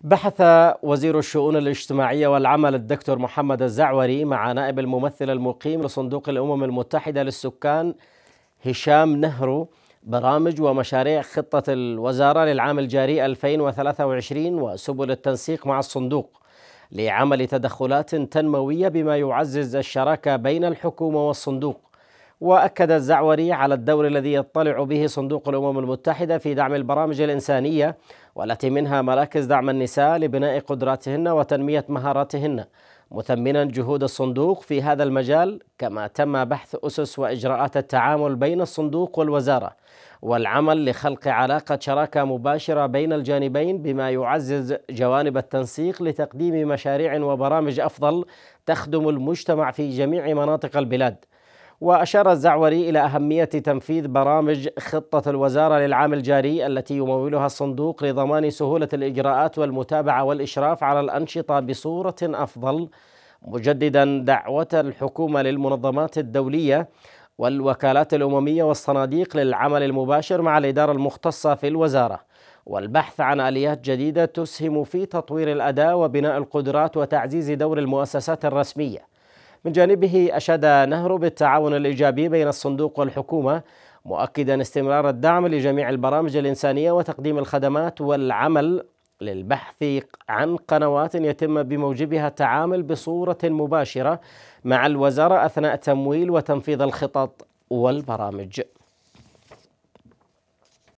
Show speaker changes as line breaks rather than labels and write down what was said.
بحث وزير الشؤون الاجتماعية والعمل الدكتور محمد الزعوري مع نائب الممثل المقيم لصندوق الأمم المتحدة للسكان هشام نهرو برامج ومشاريع خطة الوزارة للعام الجاري 2023 وسبل التنسيق مع الصندوق لعمل تدخلات تنموية بما يعزز الشراكة بين الحكومة والصندوق وأكد الزعوري على الدور الذي يطلع به صندوق الأمم المتحدة في دعم البرامج الإنسانية والتي منها مراكز دعم النساء لبناء قدراتهن وتنمية مهاراتهن مثمنا جهود الصندوق في هذا المجال كما تم بحث أسس وإجراءات التعامل بين الصندوق والوزارة والعمل لخلق علاقة شراكة مباشرة بين الجانبين بما يعزز جوانب التنسيق لتقديم مشاريع وبرامج أفضل تخدم المجتمع في جميع مناطق البلاد وأشار الزعوري إلى أهمية تنفيذ برامج خطة الوزارة للعام الجاري التي يمولها الصندوق لضمان سهولة الإجراءات والمتابعة والإشراف على الأنشطة بصورة أفضل مجددا دعوة الحكومة للمنظمات الدولية والوكالات الأممية والصناديق للعمل المباشر مع الإدارة المختصة في الوزارة والبحث عن آليات جديدة تسهم في تطوير الأداء وبناء القدرات وتعزيز دور المؤسسات الرسمية من جانبه أشاد نهرو بالتعاون الإيجابي بين الصندوق والحكومة مؤكدا استمرار الدعم لجميع البرامج الإنسانية وتقديم الخدمات والعمل للبحث عن قنوات يتم بموجبها التعامل بصورة مباشرة مع الوزارة أثناء تمويل وتنفيذ الخطط والبرامج